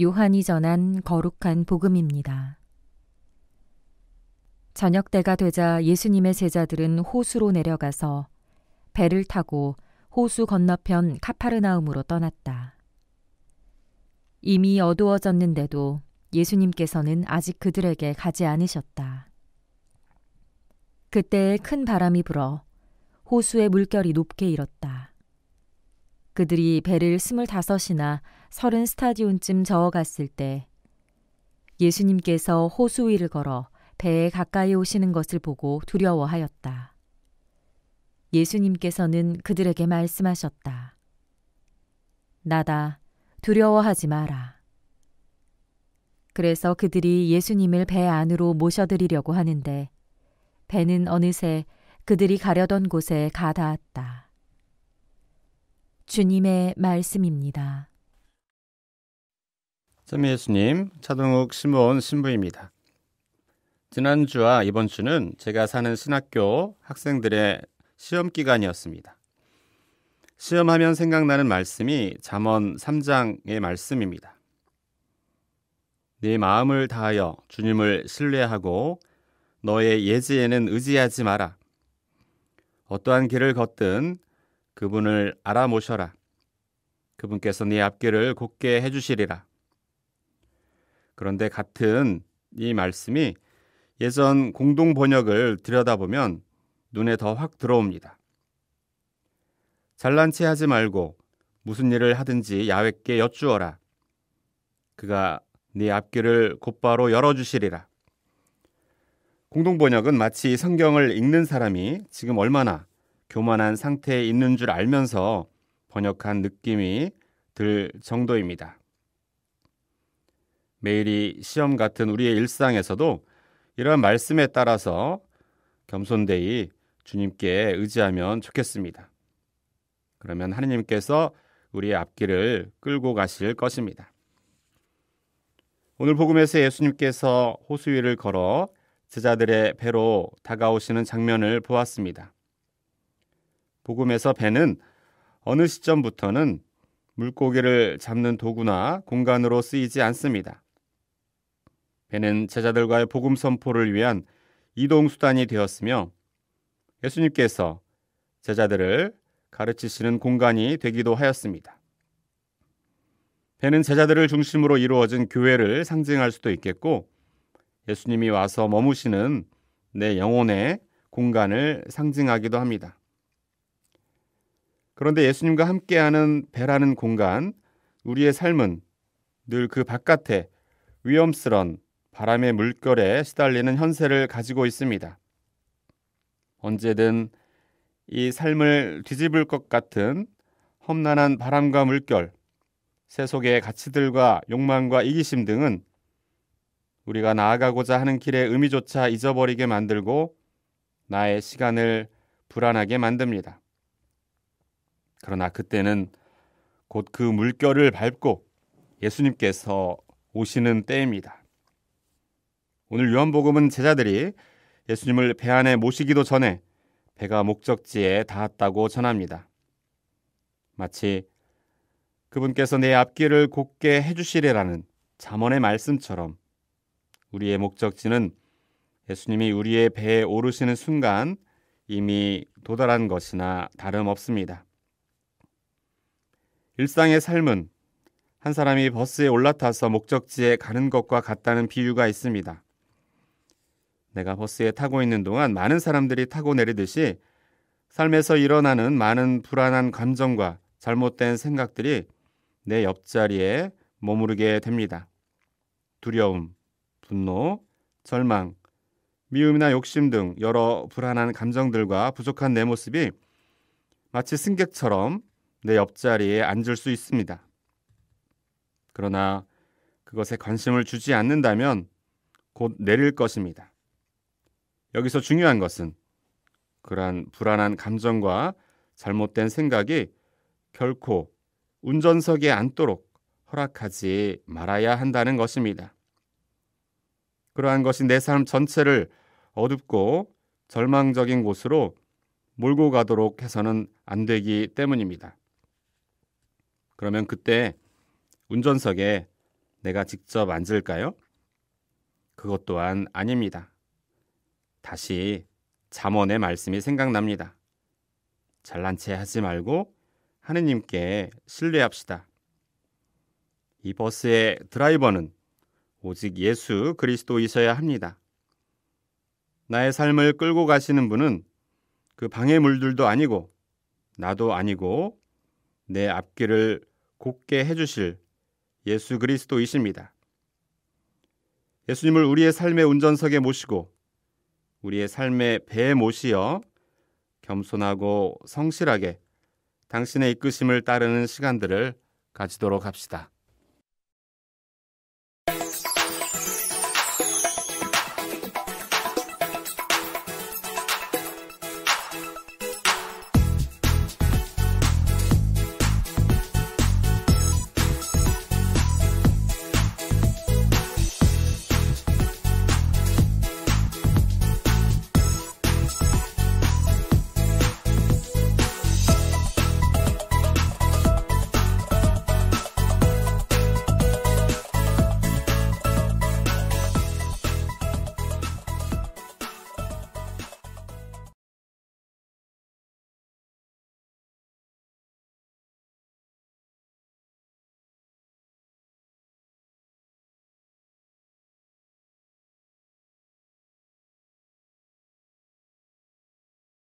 요한이 전한 거룩한 복음입니다. 저녁 때가 되자 예수님의 제자들은 호수로 내려가서 배를 타고 호수 건너편 카파르나움으로 떠났다. 이미 어두워졌는데도 예수님께서는 아직 그들에게 가지 않으셨다. 그때큰 바람이 불어 호수의 물결이 높게 일었다. 그들이 배를 스물다섯이나 서른 스타디온쯤 저어갔을 때 예수님께서 호수 위를 걸어 배에 가까이 오시는 것을 보고 두려워하였다. 예수님께서는 그들에게 말씀하셨다. 나다, 두려워하지 마라. 그래서 그들이 예수님을 배 안으로 모셔드리려고 하는데 배는 어느새 그들이 가려던 곳에 가닿았다. 주님의 말씀입니다. 참미 예수님, 차동욱 신부원 신부입니다. 지난주와 이번 주는 제가 사는 신학교 학생들의 시험 기간이었습니다. 시험하면 생각나는 말씀이 잠언 3장의 말씀입니다. 네 마음을 다하여 주님을 신뢰하고 너의 예지에는 의지하지 마라. 어떠한 길을 걷든 그분을 알아모셔라. 그분께서 네 앞길을 곧게 해주시리라. 그런데 같은 이 말씀이 예전 공동 번역을 들여다보면 눈에 더 확 들어옵니다. 잘난 체 하지 말고 무슨 일을 하든지 야외께 여쭈어라. 그가 네 앞길을 곧바로 열어주시리라. 공동 번역은 마치 성경을 읽는 사람이 지금 얼마나 교만한 상태에 있는 줄 알면서 번역한 느낌이 들 정도입니다. 매일이 시험 같은 우리의 일상에서도 이러한 말씀에 따라서 겸손되이 주님께 의지하면 좋겠습니다. 그러면 하느님께서 우리의 앞길을 끌고 가실 것입니다. 오늘 복음에서 예수님께서 호수위를 걸어 제자들의 배로 다가오시는 장면을 보았습니다. 복음에서 배는 어느 시점부터는 물고기를 잡는 도구나 공간으로 쓰이지 않습니다. 배는 제자들과의 복음 선포를 위한 이동 수단이 되었으며 예수님께서 제자들을 가르치시는 공간이 되기도 하였습니다. 배는 제자들을 중심으로 이루어진 교회를 상징할 수도 있겠고 예수님이 와서 머무시는 내 영혼의 공간을 상징하기도 합니다. 그런데 예수님과 함께하는 배라는 공간, 우리의 삶은 늘 그 바깥에 위험스런 바람의 물결에 시달리는 현세를 가지고 있습니다. 언제든 이 삶을 뒤집을 것 같은 험난한 바람과 물결, 세속의 가치들과 욕망과 이기심 등은 우리가 나아가고자 하는 길의 의미조차 잊어버리게 만들고 나의 시간을 불안하게 만듭니다. 그러나 그때는 곧 그 물결을 밟고 예수님께서 오시는 때입니다. 오늘 요한복음은 제자들이 예수님을 배 안에 모시기도 전에 배가 목적지에 닿았다고 전합니다. 마치 그분께서 내 앞길을 곱게 해주시리라는 잠언의 말씀처럼 우리의 목적지는 예수님이 우리의 배에 오르시는 순간 이미 도달한 것이나 다름없습니다. 일상의 삶은 한 사람이 버스에 올라타서 목적지에 가는 것과 같다는 비유가 있습니다. 내가 버스에 타고 있는 동안 많은 사람들이 타고 내리듯이 삶에서 일어나는 많은 불안한 감정과 잘못된 생각들이 내 옆자리에 머무르게 됩니다. 두려움, 분노, 절망, 미움이나 욕심 등 여러 불안한 감정들과 부족한 내 모습이 마치 승객처럼 내 옆자리에 앉을 수 있습니다. 그러나 그것에 관심을 주지 않는다면 곧 내릴 것입니다. 여기서 중요한 것은 그러한 불안한 감정과 잘못된 생각이 결코 운전석에 앉도록 허락하지 말아야 한다는 것입니다. 그러한 것이 내 삶 전체를 어둡고 절망적인 곳으로 몰고 가도록 해서는 안 되기 때문입니다. 그러면 그때 운전석에 내가 직접 앉을까요? 그것 또한 아닙니다. 다시 잠언의 말씀이 생각납니다. 잘난 체 하지 말고 하느님께 신뢰합시다. 이 버스의 드라이버는 오직 예수 그리스도이셔야 합니다. 나의 삶을 끌고 가시는 분은 그 방해물들도 아니고 나도 아니고 내 앞길을 곱게 해주실 예수 그리스도이십니다. 예수님을 우리의 삶의 운전석에 모시고 우리의 삶의 배에 모시어 겸손하고 성실하게 당신의 이끄심을 따르는 시간들을 가지도록 합시다.